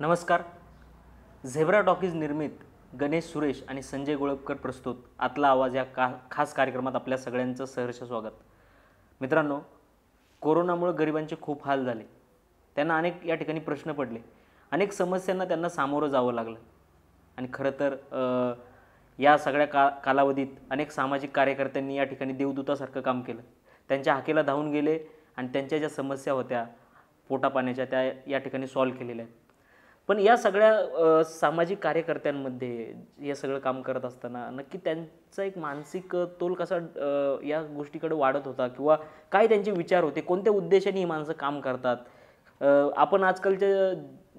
नमस्कार zebra talkies निर्मित गणेश सुरेश आणि संजय गोळपकर प्रस्तुत आतला आवाज या का खास कार्यक्रमात आपल्या सगळ्यांचं सहर्ष स्वागत मित्रांनो कोरोनामुळे गरिबांचे खूप हाल झाले त्यांना अनेक या ठिकाणी प्रश्न पडले अनेक समस्यांना त्यांना सामोरं जावं लागलं आणि खरं तर या सगळ्या का कालावधीत अनेक सामाजिक कार्यकर्त्यांनी या ठिकाणी देवदूतासारखं काम केलं त्यांच्या हाकेला धावून गेले आणि त्यांच्या ज्या समस्या होत्या पोटापाण्याच्या त्या या ठिकाणी सॉल्व्ह केलेल्या आहेत पण या सगळ्या सामाजिक कार्यकर्त्यांमध्ये या सगळं काम करत असताना नक्की त्यांचा एक मानसिक तोल कसा या गोष्टीकडे वाढत होता किंवा काय त्यांचे विचार होते कोणत्या उद्देशाने ही माणसं काम करतात आपण आजकालच्या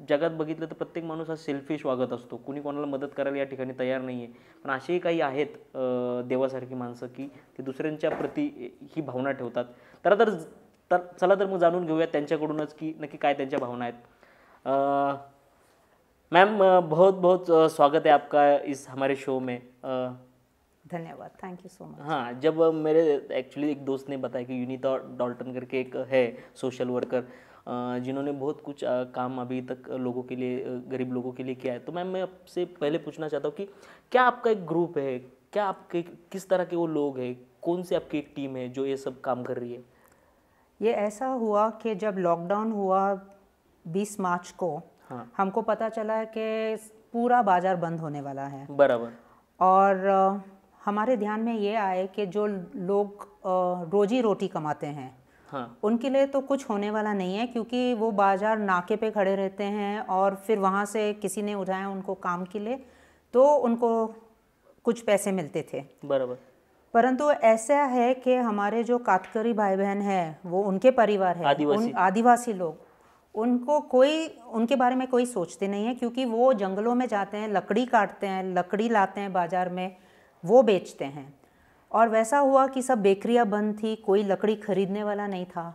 जगात बघितलं तर प्रत्येक माणूस हा सेल्फिश वागत असतो कुणी कोणाला मदत करायला या ठिकाणी तयार नाही आहे पण असेही काही आहेत देवासारखी माणसं की ते दुसऱ्यांच्या प्रती ही भावना ठेवतात तर तर चला तर मग जाणून घेऊया त्यांच्याकडूनच की नक्की काय त्यांच्या भावना आहेत मॅम बहुत बहुत स्वागत आहे आपका इस हमारे शो में धन्यवाद थैंक यू सो मच हाँ जब मेरे एक्चुअली एक दोस्त ने बताया कि यूनिता डॉल्टन करके एक है सोशल वर्कर जिन्होंने बहुत कुछ काम अभी तक लोगों के लिए गरीब लोगों के लिए किया है तो मैम मैं आपसे पहले पूछना चाहता हूँ कि क्या आपका एक ग्रुप है क्या आपके किस तरह के वो लोग हैं कौन सी आपकी एक टीम है जो ये सब काम कर रही है ये ऐसा हुआ कि जब लॉकडाउन हुआ 20 मार्च को हाँ। हमको पता चला कि पूरा बाज़ार बंद होने वाला है बराबर और हमारे ध्यान में ये आए कि जो लोग रोजी रोटी कमाते हैं हाँ। उनके लिए तो कुछ होने वाला नहीं है क्योंकि वो बाजार नाके पे खड़े रहते हैं और फिर वहाँ से किसी ने उठाया उनको काम के लिए तो उनको कुछ पैसे मिलते थे बराबर परंतु ऐसा है कि हमारे जो कातकरी भाई बहन हैं वो उनके परिवार है आदिवासी, उन, आदिवासी लोग उनको कोई उनके बारे में कोई सोचते नहीं है क्योंकि वो जंगलों में जाते हैं लकड़ी काटते हैं लकड़ी लाते हैं बाजार में वो बेचते हैं और वैसा हुआ कि सब बेकरियाँ बंद थी कोई लकड़ी खरीदने वाला नहीं था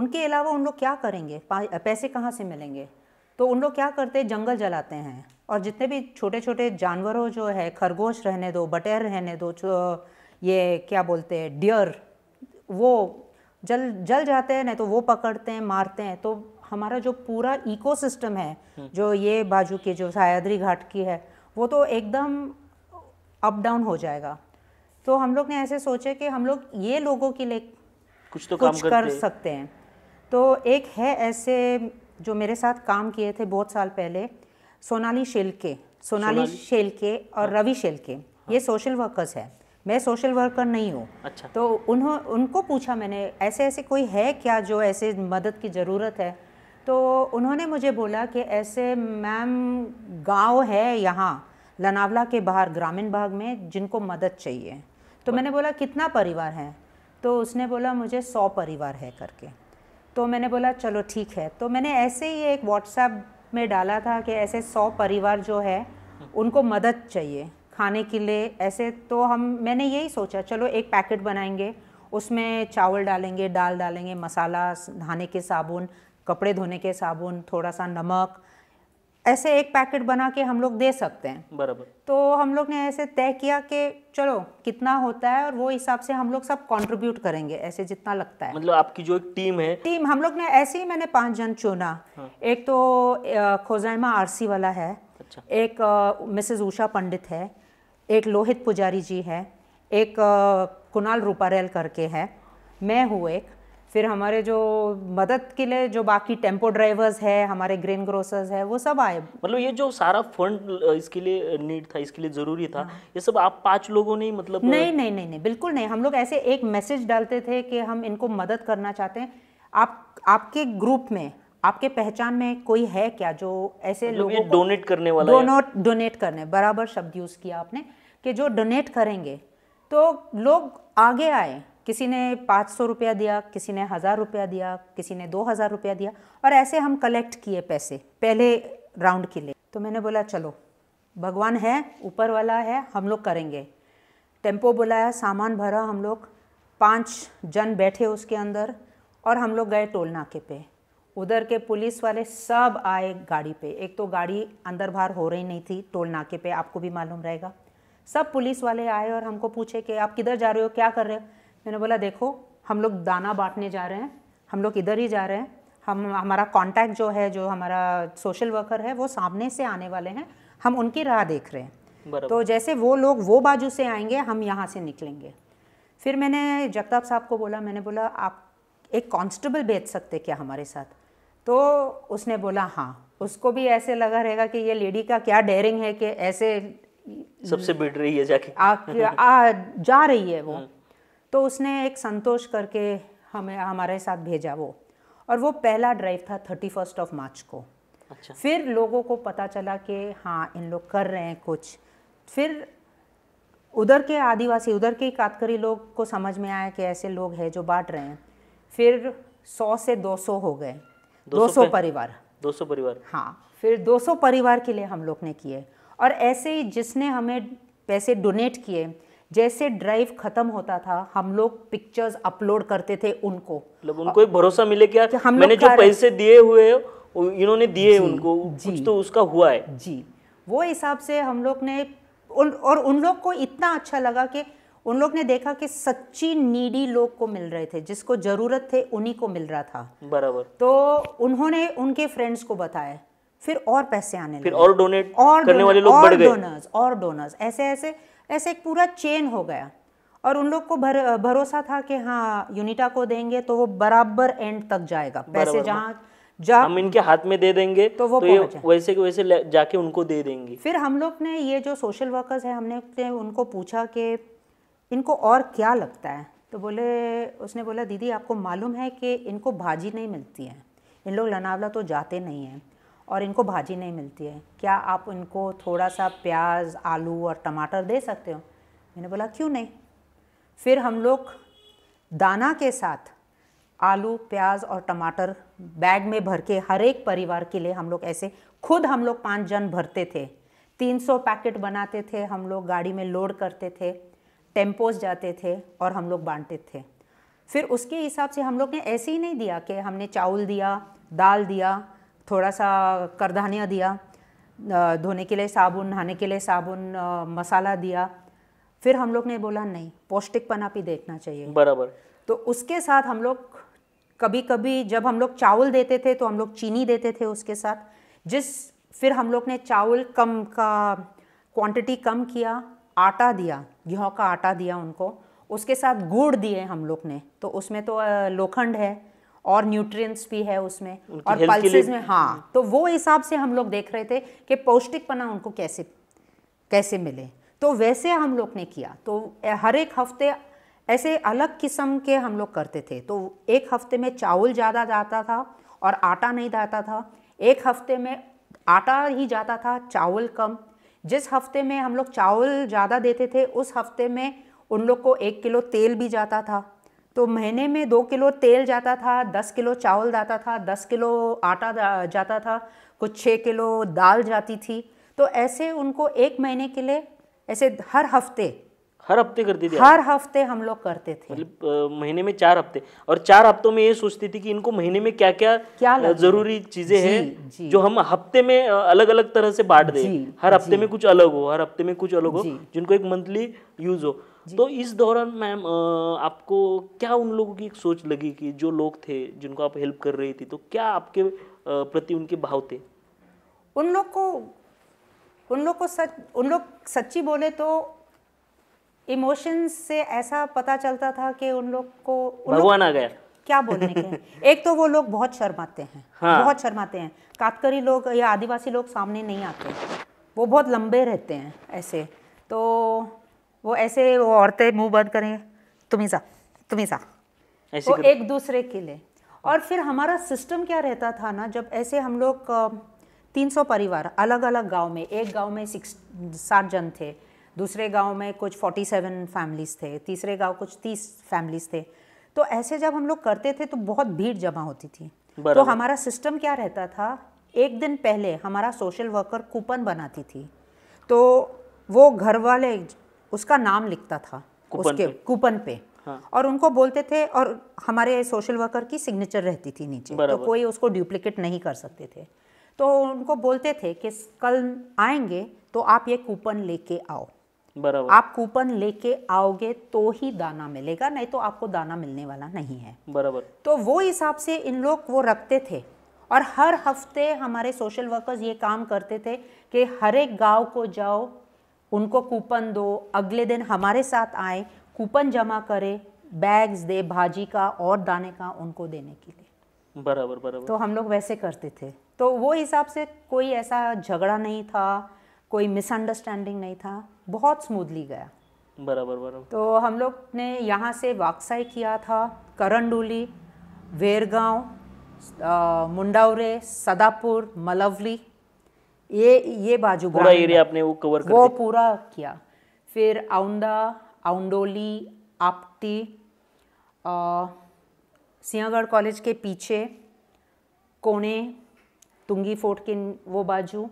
उनके अलावा उन लोग क्या करेंगे पैसे कहाँ से मिलेंगे तो उन लोग क्या करते जंगल जलाते हैं और जितने भी छोटे छोटे जानवरों जो है खरगोश रहने दो बटेर रहने दो ये क्या बोलते हैं डियर वो जल जल जाते हैं नहीं तो वो पकड़ते हैं मारते हैं तो हमारा जो पूरा इकोसिस्टम है हम्म। जो ये बाजू के जो सयाद्री घाट की है वो तो एकदम अप डाउन हो जाएगा तो हम लोग ने ऐसे सोचे कि हम लोग ये लोगों के लिए कुछ तो कुछ काम कर सकते हैं तो एक है ऐसे जो मेरे साथ काम किए थे बहुत साल पहले सोनाली शेलके सोनाली, सोनाली? शेलके और हाँ। रवि शेलके ये सोशल वर्कर्स है मैं सोशल वर्कर नहीं हूँ अच्छा तो उन्हों उनको पूछा मैंने ऐसे ऐसे कोई है क्या जो ऐसे मदद की ज़रूरत है तो उन्होंने मुझे बोला कि ऐसे मैम गांव है यहाँ लनावला के बाहर ग्रामीण भाग में जिनको मदद चाहिए तो मैंने बोला कितना परिवार है तो उसने बोला मुझे सौ परिवार है करके तो मैंने बोला चलो ठीक है तो मैंने ऐसे ही एक व्हाट्सएप में डाला था कि ऐसे सौ परिवार जो है उनको मदद चाहिए खाने के लिए ऐसे तो हम मैंने यही सोचा चलो एक पैकेट बनाएंगे उसमें चावल डालेंगे दाल डालेंगे मसाला धाने के साबुन कपड़े धोने के साबुन थोड़ा सा नमक ऐसे एक पैकेट बना के हम लोग दे सकते हैं बराबर तो हम लोग ने ऐसे तय किया कि चलो कितना होता है और वो हिसाब से हम लोग सब कंट्रीब्यूट करेंगे ऐसे जितना लगता है मतलब आपकी जो एक टीम है टीम हम लोग ने ऐसे ही मैंने पांच जन चुना हाँ। एक तो खोजाइमा आरसी वाला है अच्छा। एक मिसेज उषा पंडित है एक लोहित पुजारी जी है एक कुणाल रूपारेल करके है मैं हूँ एक फिर हमारे जो मदद के लिए जो बाकी टेम्पो ड्राइवर्स है हमारे ग्रेन ग्रोसर्स है वो सब आए मतलब ये जो सारा फंड इसके लिए नीड था इसके लिए ज़रूरी था हाँ। ये सब आप पाँच लोगों ने मतलब नहीं नहीं नहीं नहीं बिल्कुल नहीं हम लोग ऐसे एक मैसेज डालते थे कि हम इनको मदद करना चाहते हैं आप आपके ग्रुप में आपके पहचान में कोई है क्या जो ऐसे मतलब लोगों को डोनेट करने वाला डोनोट डोनेट करने बराबर शब्द यूज़ किया आपने कि जो डोनेट करेंगे तो लोग आगे आए किसी ने पाँच सौ रुपया दिया किसी ने हज़ार रुपया दिया किसी ने दो हज़ार रुपया दिया और ऐसे हम कलेक्ट किए पैसे पहले राउंड के लिए तो मैंने बोला चलो भगवान है ऊपर वाला है हम लोग करेंगे टेम्पो बुलाया सामान भरा हम लोग पाँच जन बैठे उसके अंदर और हम लोग गए टोल नाके पे उधर के पुलिस वाले सब आए गाड़ी पे एक तो गाड़ी अंदर बाहर हो रही नहीं थी टोल नाके पे आपको भी मालूम रहेगा सब पुलिस वाले आए और हमको पूछे कि आप किधर जा रहे हो क्या कर रहे हो मैंने बोला देखो हम लोग दाना बांटने जा रहे हैं हम लोग इधर ही जा रहे हैं हम हमारा कांटेक्ट जो है जो हमारा सोशल वर्कर है वो सामने से आने वाले हैं हम उनकी राह देख रहे हैं तो जैसे वो लोग वो बाजू से आएंगे हम यहाँ से निकलेंगे फिर मैंने जगताप साहब को बोला मैंने बोला आप एक कांस्टेबल भेज सकते क्या हमारे साथ तो उसने बोला हाँ उसको भी ऐसे लगा रहेगा कि ये लेडी का क्या डेयरिंग है कि ऐसे सबसे बिट रही है जाके आ, आ जा रही है वो हम्म। तो उसने एक संतोष करके हमें हमारे साथ भेजा वो और वो पहला ड्राइव था थर्टी फर्स्ट ऑफ मार्च को अच्छा। फिर लोगों को पता चला कि हाँ इन लोग कर रहे हैं कुछ फिर उधर के आदिवासी उधर के कातकरी लोग को समझ में आया कि ऐसे लोग हैं जो बांट रहे हैं फिर 100 से 200 हो गए 200, 200 परिवार 200 परिवार हाँ फिर 200 परिवार के लिए हम लोग ने किए और ऐसे ही जिसने हमें पैसे डोनेट किए जैसे ड्राइव खत्म होता था हम लोग पिक्चर्स अपलोड करते थे उनको मतलब उनको एक भरोसा मिले क्या हम मैंने जो पैसे दिए हुए इन्होंने दिए उनको कुछ तो उसका हुआ है जी वो हिसाब से हम लोग ने उन और उन लोग को इतना अच्छा लगा कि उन लोग ने देखा कि सच्ची नीडी लोग को मिल रहे थे जिसको ज़रूरत थे उन्हीं को मिल रहा था बराबर तो उन्होंने उनके फ्रेंड्स को बताया फिर और पैसे आने लगे और डोनेट और करने वाले लोग और बढ़ गए डोनर्स और डोनर्स ऐसे ऐसे ऐसे एक पूरा चेन हो गया और उन लोग को भर भरोसा था कि हाँ यूनिटा को देंगे तो वो बराबर एंड तक जाएगा पैसे जहाँ हाँ। जा हम इनके हाथ में दे देंगे तो वो तो वैसे के वैसे जाके उनको दे देंगे फिर हम लोग ने ये जो सोशल वर्कर्स है हमने उनको पूछा कि इनको और क्या लगता है तो बोले उसने बोला दीदी आपको मालूम है कि इनको भाजी नहीं मिलती है इन लोग लनावला तो जाते नहीं हैं और इनको भाजी नहीं मिलती है क्या आप इनको थोड़ा सा प्याज आलू और टमाटर दे सकते हो मैंने बोला क्यों नहीं फिर हम लोग दाना के साथ आलू प्याज और टमाटर बैग में भर के हर एक परिवार के लिए हम लोग ऐसे खुद हम लोग पाँच जन भरते थे 300 पैकेट बनाते थे हम लोग गाड़ी में लोड करते थे टेम्पोज जाते थे और हम लोग बांटते थे फिर उसके हिसाब से हम लोग ने ऐसे ही नहीं दिया कि हमने चावल दिया दाल दिया थोड़ा सा करधानिया दिया धोने के लिए साबुन नहाने के लिए साबुन मसाला दिया फिर हम लोग ने बोला नहीं पौष्टिकपना भी देखना चाहिए बराबर तो उसके साथ हम लोग कभी कभी जब हम लोग चावल देते थे तो हम लोग चीनी देते थे उसके साथ जिस फिर हम लोग ने चावल कम का क्वांटिटी कम किया आटा दिया गेहूँ का आटा दिया उनको उसके साथ गुड़ दिए हम लोग ने तो उसमें तो लोखंड है और न्यूट्रिएंट्स भी है उसमें और पल्सेस में हाँ तो वो हिसाब से हम लोग देख रहे थे कि पौष्टिकपना उनको कैसे कैसे मिले तो वैसे हम लोग ने किया तो हर एक हफ्ते ऐसे अलग किस्म के हम लोग करते थे तो एक हफ्ते में चावल ज़्यादा जाता था और आटा नहीं जाता था एक हफ्ते में आटा ही जाता था चावल कम जिस हफ्ते में हम लोग चावल ज़्यादा देते थे उस हफ्ते में उन लोग को एक किलो तेल भी जाता था तो महीने में दो किलो तेल जाता था दस किलो चावल जाता था दस किलो आटा जाता था कुछ छः किलो दाल जाती थी तो ऐसे उनको एक महीने के लिए ऐसे हर हफ्ते हर हफ्ते करती थी हर हफ्ते हम लोग करते थे मतलब महीने में चार हफ्ते और चार हफ्तों में ये सोचती थी कि इनको महीने में क्या क्या क्या जरूरी चीजें हैं जो हम हफ्ते में अलग अलग तरह से बांट दें हर हफ्ते में कुछ अलग हो हर हफ्ते में कुछ अलग हो जिनको एक मंथली यूज हो तो इस दौरान मैम आपको क्या उन लोगों की एक सोच लगी कि जो लोग थे जिनको आप हेल्प कर रही थी तो क्या आपके प्रति उनके भाव थे उन लोग को उन लोग को सच उन लोग सच्ची बोले तो इमोशंस से ऐसा पता चलता था कि उन लोग को उन भगवान आ गया क्या बोलने के एक तो वो लोग बहुत शर्माते हैं हाँ। बहुत शर्माते हैं कातकरी लोग या आदिवासी लोग सामने नहीं आते वो बहुत लंबे रहते हैं ऐसे तो वो ऐसे वो औरतें मुंह बंद करें तुम्हें सा तुम्हें सा वो एक दूसरे के लिए और फिर हमारा सिस्टम क्या रहता था ना जब ऐसे हम लोग तीन सौ परिवार अलग अलग गांव में एक गांव में सिक्स सात जन थे दूसरे गांव में कुछ 47 फैमिलीज़ थे तीसरे गांव कुछ 30 फैमिलीज़ थे तो ऐसे जब हम लोग करते थे तो बहुत भीड़ जमा होती थी तो हमारा सिस्टम क्या रहता था एक दिन पहले हमारा सोशल वर्कर कूपन बनाती थी तो वो घर वाले उसका नाम लिखता था उसके कूपन पे हाँ। और उनको बोलते थे और हमारे सोशल वर्कर की सिग्नेचर रहती थी नीचे तो कोई उसको डुप्लीकेट नहीं कर सकते थे तो उनको बोलते थे कि कल आएंगे तो आप ये कूपन लेके आओ बराबर आप कूपन लेके आओगे तो ही दाना मिलेगा नहीं तो आपको दाना मिलने वाला नहीं है बराबर तो वो हिसाब से इन लोग वो रखते थे और हर हफ्ते हमारे सोशल वर्कर्स ये काम करते थे कि हर एक गांव को जाओ उनको कूपन दो अगले दिन हमारे साथ आए कूपन जमा करें बैग्स दे भाजी का और दाने का उनको देने के लिए बराबर बराबर तो हम लोग वैसे करते थे तो वो हिसाब से कोई ऐसा झगड़ा नहीं था कोई मिसअंडरस्टैंडिंग नहीं था बहुत स्मूथली गया बराबर बराबर तो हम लोग ने यहाँ से वाकसाई किया था करंडोली वेरगांव मुंडावरे सदापुर मलवली ये ये बाजू पूरा एरिया आपने वो कवर कर वो पूरा किया फिर आउंदा आउंडोली आपटी सिंहगढ़ कॉलेज के पीछे कोने तुंगी फोर्ट के वो बाजू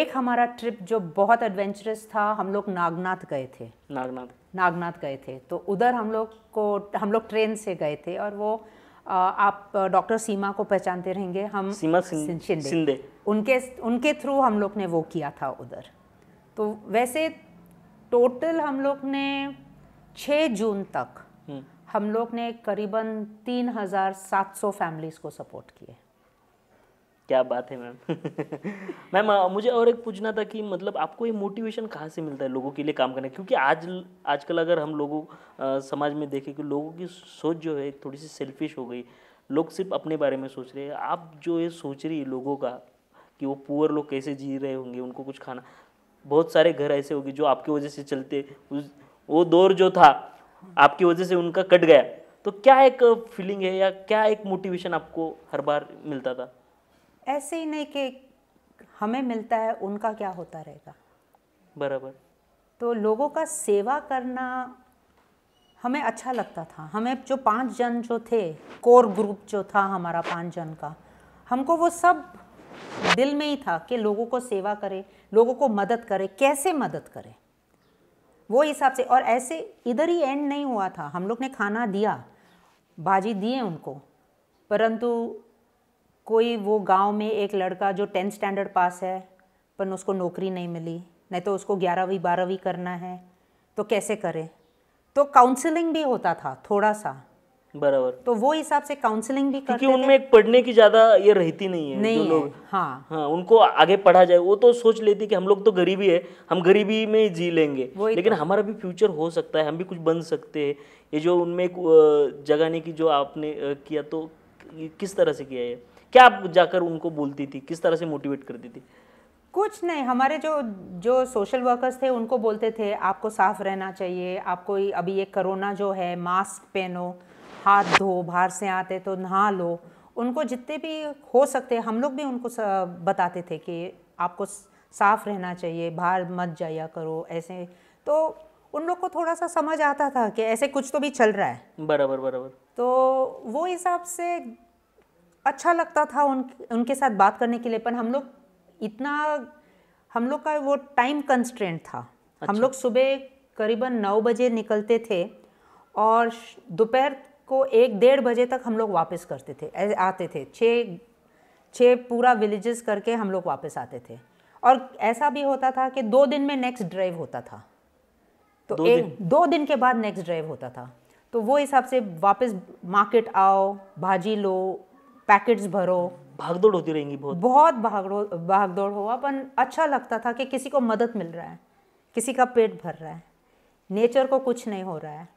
एक हमारा ट्रिप जो बहुत एडवेंचरस था हम लोग नागनाथ गए थे नागनाथ नागनाथ गए थे तो उधर हम लोग को हम लोग ट्रेन से गए थे और वो आ, आप डॉक्टर सीमा को पहचानते रहेंगे हम सीमा शिंदे, शिंदे उनके उनके थ्रू हम लोग ने वो किया था उधर तो वैसे टोटल हम लोग ने 6 जून तक हम्म। हम लोग ने करीबन 3,700 फैमिलीज़ को सपोर्ट किए क्या बात है मैम मैम मुझे और एक पूछना था कि मतलब आपको ये मोटिवेशन कहाँ से मिलता है लोगों के लिए काम करने क्योंकि आज आजकल अगर हम लोगों समाज में देखें कि लोगों की सोच जो है थोड़ी सी सेल्फिश हो गई लोग सिर्फ अपने बारे में सोच रहे हैं आप जो ये सोच रही है लोगों का कि वो पुअर लोग कैसे जी रहे होंगे उनको कुछ खाना बहुत सारे घर ऐसे होंगे जो आपकी वजह से चलते उस वो दौर जो था आपकी वजह से उनका कट गया तो क्या एक फीलिंग है या क्या एक मोटिवेशन आपको हर बार मिलता था ऐसे ही नहीं कि हमें मिलता है उनका क्या होता रहेगा बराबर तो लोगों का सेवा करना हमें अच्छा लगता था हमें जो पांच जन जो थे कोर ग्रुप जो था हमारा पांच जन का हमको वो सब दिल में ही था कि लोगों को सेवा करें लोगों को मदद करें कैसे मदद करें वो हिसाब से और ऐसे इधर ही एंड नहीं हुआ था हम लोग ने खाना दिया बाजी दिए उनको परंतु कोई वो गांव में एक लड़का जो टेंथ स्टैंडर्ड पास है पर उसको नौकरी नहीं मिली नहीं तो उसको ग्यारहवीं बारहवीं करना है तो कैसे करें तो काउंसलिंग भी होता था थोड़ा सा बराबर तो वो हिसाब से काउंसलिंग भी क्योंकि उनमें एक पढ़ने की ज्यादा ये रहती नहीं है नहीं जो लोग हाँ हाँ उनको आगे पढ़ा जाए वो तो सोच लेती कि हम लोग तो गरीबी है हम गरीबी में ही जी लेंगे लेकिन तो। हमारा भी फ्यूचर हो सकता है हम भी कुछ बन सकते हैं ये जो उनमें एक जगाने की जो आपने किया तो किस तरह से किया है क्या जाकर उनको बोलती थी किस तरह से मोटिवेट करती थी कुछ नहीं हमारे जो जो सोशल वर्कर्स थे उनको बोलते थे आपको साफ रहना चाहिए आपको अभी ये करोना जो है मास्क पहनो हाथ धो बाहर से आते तो नहा लो उनको जितने भी हो सकते हम लोग भी उनको बताते थे कि आपको साफ रहना चाहिए बाहर मत जाया करो ऐसे तो उन लोग को थोड़ा सा समझ आता था कि ऐसे कुछ तो भी चल रहा है बराबर बराबर तो वो हिसाब से अच्छा लगता था उन उनके साथ बात करने के लिए पर हम लोग इतना हम लोग का वो टाइम कंस्ट्रेंट था अच्छा। हम लोग सुबह करीबन नौ बजे निकलते थे और दोपहर को एक डेढ़ बजे तक हम लोग वापस करते थे आते थे छः छः पूरा विलेजेस करके हम लोग वापस आते थे और ऐसा भी होता था कि दो दिन में नेक्स्ट ड्राइव होता था तो दो एक दिन। दो दिन के बाद नेक्स्ट ड्राइव होता था तो वो हिसाब से वापस मार्केट आओ भाजी लो पैकेट्स भरो भागदौड़ होती रहेंगी बहुत बहुत भागदौड़ भागदौड़ हुआ पर अच्छा लगता था कि किसी को मदद मिल रहा है किसी का पेट भर रहा है नेचर को कुछ नहीं हो रहा है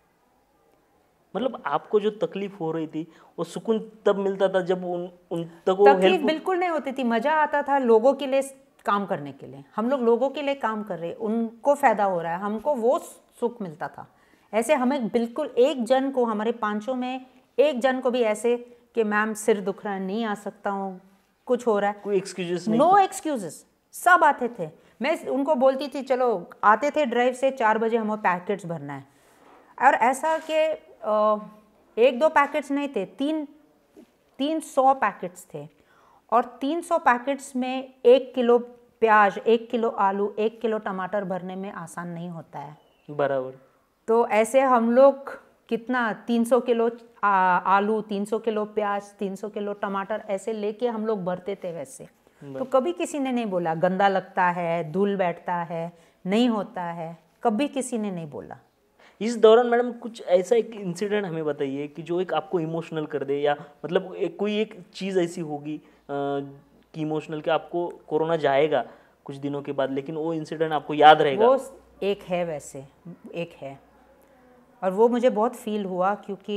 मतलब आपको जो तकलीफ हो रही थी वो सुकून तब मिलता था जब उन उन तक वो तकलीफ बिल्कुल नहीं होती थी मज़ा आता था लोगों के लिए काम करने के लिए हम लोग लोगों के लिए काम कर रहे उनको फ़ायदा हो रहा है हमको वो सुख मिलता था ऐसे हमें बिल्कुल एक जन को हमारे पांचों में एक जन को भी ऐसे कि मैम सिर दुख रहा है नहीं आ सकता हूँ कुछ हो रहा है कोई एक्सक्यूजेस नो एक्सक्यूजेस सब आते थे मैं उनको बोलती थी चलो आते थे ड्राइव से चार बजे हमें पैकेट्स भरना है और ऐसा कि एक दो पैकेट्स नहीं थे तीन तीन सौ पैकेट्स थे और तीन सौ पैकेट्स में एक किलो प्याज एक किलो आलू एक किलो टमाटर भरने में आसान नहीं होता है बराबर तो ऐसे हम लोग कितना 300 किलो आलू 300 किलो प्याज 300 किलो टमाटर ऐसे लेके हम लोग भरते थे वैसे तो कभी किसी ने नहीं बोला गंदा लगता है धूल बैठता है नहीं होता है कभी किसी ने नहीं बोला इस दौरान मैडम कुछ ऐसा एक इंसिडेंट हमें बताइए कि जो एक आपको इमोशनल कर दे या मतलब एक कोई एक चीज़ ऐसी होगी कि इमोशनल कि आपको कोरोना जाएगा कुछ दिनों के बाद लेकिन वो इंसिडेंट आपको याद रहेगा वो एक है वैसे एक है और वो मुझे बहुत फील हुआ क्योंकि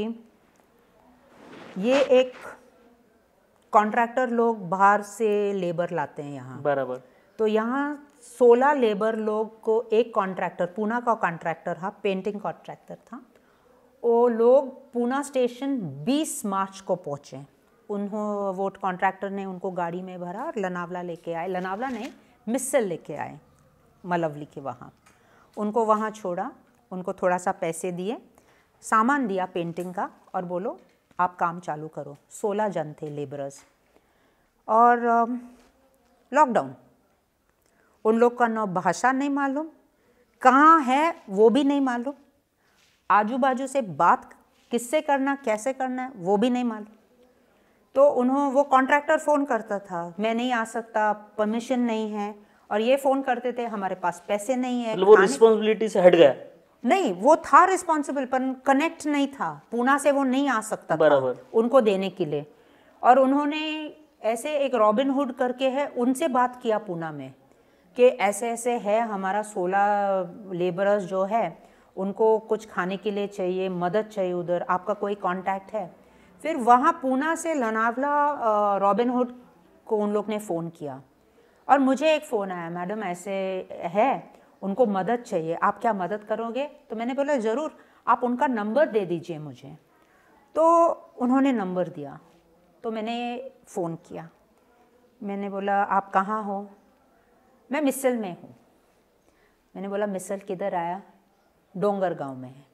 ये एक कॉन्ट्रैक्टर लोग बाहर से लेबर लाते हैं यहाँ बराबर तो यहाँ सोलह लेबर लोग को एक कॉन्ट्रैक्टर पूना का कॉन्ट्रैक्टर था पेंटिंग कॉन्ट्रैक्टर था वो लोग पूना स्टेशन 20 मार्च को पहुँचे उन्हों वो कॉन्ट्रैक्टर ने उनको गाड़ी में भरा और लनावला लेके आए लनावला नहीं मिसल लेके आए मलवली के वहाँ उनको वहाँ छोड़ा उनको थोड़ा सा पैसे दिए सामान दिया पेंटिंग का और बोलो आप काम चालू करो सोलह जन थे लेबरर्स और लॉकडाउन um, उन लोग का न भाषा नहीं मालूम कहाँ है वो भी नहीं मालूम आजू बाजू से बात किससे करना कैसे करना है वो भी नहीं मालूम तो उन्होंने वो कॉन्ट्रैक्टर फ़ोन करता था मैं नहीं आ सकता परमिशन नहीं है और ये फ़ोन करते थे हमारे पास पैसे नहीं है मतलब वो रिस्पॉन्सिबिलिटी से हट गया नहीं वो था रिस्पॉन्सिबल पर कनेक्ट नहीं था पूना से वो नहीं आ सकता था उनको देने के लिए और उन्होंने ऐसे एक रॉबिन हुड करके है उनसे बात किया पूना में कि ऐसे ऐसे है हमारा सोलह लेबरर्स जो है उनको कुछ खाने के लिए चाहिए मदद चाहिए उधर आपका कोई कांटेक्ट है फिर वहाँ पूना से लनावला रॉबिन हुड को उन लोग ने फ़ोन किया और मुझे एक फ़ोन आया मैडम ऐसे है उनको मदद चाहिए आप क्या मदद करोगे तो मैंने बोला ज़रूर आप उनका नंबर दे दीजिए मुझे तो उन्होंने नंबर दिया तो मैंने फ़ोन किया मैंने बोला आप कहाँ हो मैं मिसल में हूँ मैंने बोला मिसल किधर आया डोंगर गांव में है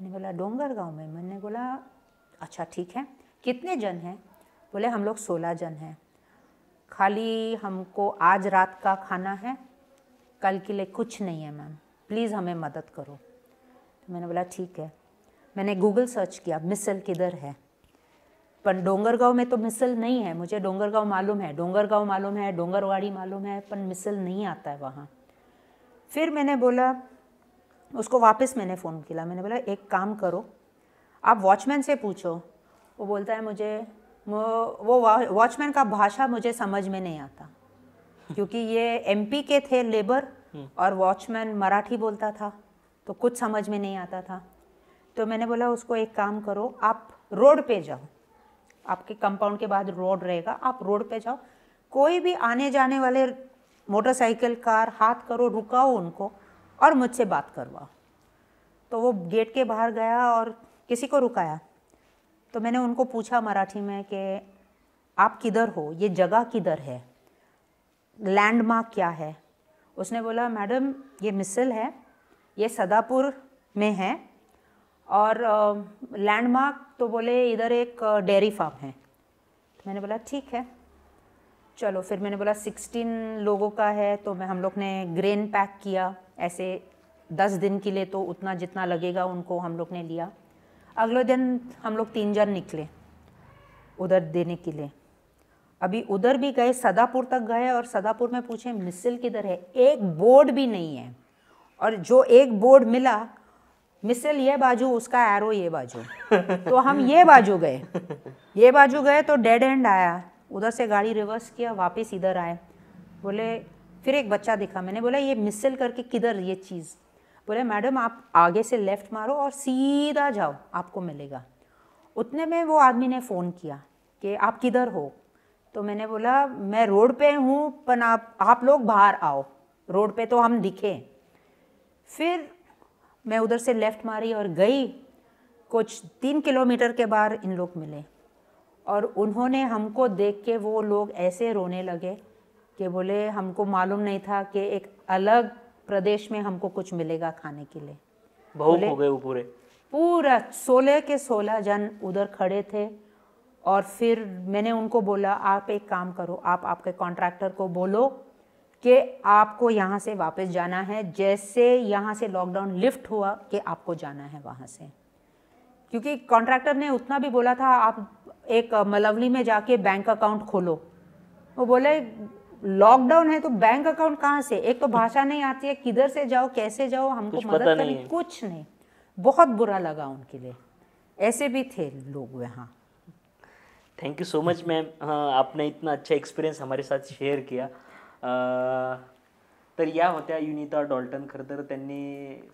मैंने बोला डोंगर गांव में मैंने बोला अच्छा ठीक है कितने जन हैं बोले हम लोग सोलह जन हैं खाली हमको आज रात का खाना है कल के लिए कुछ नहीं है मैम प्लीज़ हमें मदद करो तो मैंने बोला ठीक है मैंने गूगल सर्च किया मिसल किधर है पर डोंगरगांव में तो मिसल नहीं है मुझे डोंगरगांव मालूम है डोंगरगांव मालूम है डोंगरवाड़ी मालूम है पर मिसल नहीं आता है वहाँ फिर मैंने बोला उसको वापस मैंने फ़ोन किया मैंने बोला एक काम करो आप वॉचमैन से पूछो वो बोलता है मुझे वो वॉचमैन का भाषा मुझे समझ में नहीं आता क्योंकि ये एमपी के थे लेबर हम्म। और वॉचमैन मराठी बोलता था तो कुछ समझ में नहीं आता था तो मैंने बोला उसको एक काम करो आप रोड पे जाओ आपके कंपाउंड के बाद रोड रहेगा आप रोड पे जाओ कोई भी आने जाने वाले मोटरसाइकिल कार हाथ करो रुकाओ उनको और मुझसे बात करवाओ तो वो गेट के बाहर गया और किसी को रुकाया तो मैंने उनको पूछा मराठी में कि आप किधर हो ये जगह किधर है लैंडमार्क क्या है उसने बोला मैडम ये मिसल है ये सदापुर में है और लैंडमार्क तो बोले इधर एक डेयरी फार्म है तो मैंने बोला ठीक है चलो फिर मैंने बोला सिक्सटीन लोगों का है तो मैं हम लोग ने ग्रेन पैक किया ऐसे दस दिन के लिए तो उतना जितना लगेगा उनको हम लोग ने लिया अगले दिन हम लोग तीन जन निकले उधर देने के लिए अभी उधर भी गए सदापुर तक गए और सदापुर में पूछे मिसिल किधर है एक बोर्ड भी नहीं है और जो एक बोर्ड मिला मिसल ये बाजू उसका एरो ये बाजू तो हम ये बाजू गए ये बाजू गए तो डेड एंड आया उधर से गाड़ी रिवर्स किया वापस इधर आए बोले फिर एक बच्चा दिखा मैंने बोला ये मिसल करके किधर ये चीज़ बोले मैडम आप आगे से लेफ़्ट मारो और सीधा जाओ आपको मिलेगा उतने में वो आदमी ने फ़ोन किया कि आप किधर हो तो मैंने बोला मैं रोड पे हूँ पर आप आप लोग बाहर आओ रोड पे तो हम दिखे फिर मैं उधर से लेफ़्ट मारी और गई कुछ तीन किलोमीटर के बाहर इन लोग मिले और उन्होंने हमको देख के वो लोग ऐसे रोने लगे कि बोले हमको मालूम नहीं था कि एक अलग प्रदेश में हमको कुछ मिलेगा खाने के लिए बहुत हो गए पूरे पूरा सोलह के सोलह जन उधर खड़े थे और फिर मैंने उनको बोला आप एक काम करो आप आपके कॉन्ट्रैक्टर को बोलो कि आपको यहाँ से वापस जाना है जैसे यहाँ से लॉकडाउन लिफ्ट हुआ कि आपको जाना है वहाँ से क्योंकि कॉन्ट्रैक्टर ने उतना भी बोला था आप एक मलवली में जाके बैंक अकाउंट खोलो वो बोले लॉकडाउन है तो बैंक अकाउंट कहाँ से एक तो भाषा नहीं आती है किधर से जाओ कैसे जाओ हमको मदद करनी कुछ नहीं बहुत बुरा लगा उनके लिए ऐसे भी थे लोग वहाँ thank you so much ma'am आपने इतना अच्छा एक्सपीरियंस हमारे साथ शेअर किया तर या होत्या युनिता डॉल्टन खरं तर त्यांनी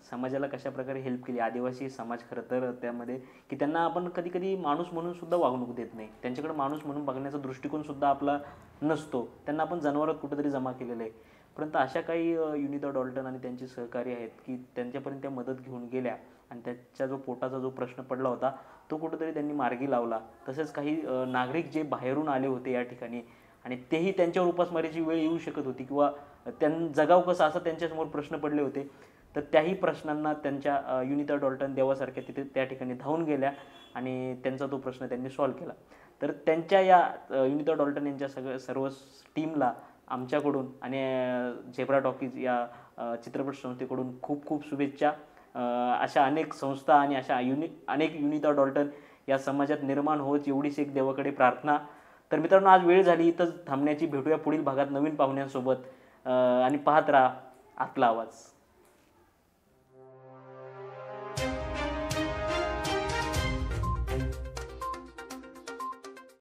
समाजाला कशाप्रकारे हेल्प केली आदिवासी समाज खरं तर त्यामध्ये की त्यांना आपण कधी कधी माणूस म्हणून सुद्धा वागणूक देत नाही त्यांच्याकडे माणूस म्हणून बघण्याचा दृष्टिकोन सुद्धा आपला नसतो त्यांना आपण जनावरात कुठेतरी जमा केलेलं आहे परंतु अशा काही युनिता डॉल्टन आणि त्यांची सहकारी आहेत की त्यांच्यापर्यंत त्या मदत घेऊन गेल्या आणि त्याच्या जो पोटाचा जो प्रश्न पडला होता तो कुठेतरी त्यांनी मार्गी लावला तसेच काही नागरिक जे बाहेरून आले होते या ठिकाणी आणि तेही त्यांच्यावर उपासमारीची वेळ येऊ शकत होती किंवा त्यां जगाव कसं असा त्यांच्यासमोर प्रश्न पडले होते तर त्याही प्रश्नांना त्यांच्या युनिता डॉल्टन देवासारख्या तिथे त्या ठिकाणी धावून गेल्या आणि त्यांचा तो प्रश्न त्यांनी सॉल्व्ह केला तर त्यांच्या या युनिता डॉल्टन यांच्या सग सर्व टीमला आमच्याकडून आणि झेब्रा टॉकीज या चित्रपट संस्थेकडून खूप खूप शुभेच्छा अशा अनेक संस्था आणि अशा युनि अनेक युनिता डॉल्टन या समाजात निर्माण होत एवढीच एक देवाकडे प्रार्थना तर मित्रांनो आज वेळ झाली इथंच थांबण्याची भेटूया पुढील भागात नवीन पाहुण्यांसोबत आणि पाहत राहा आपला आवाज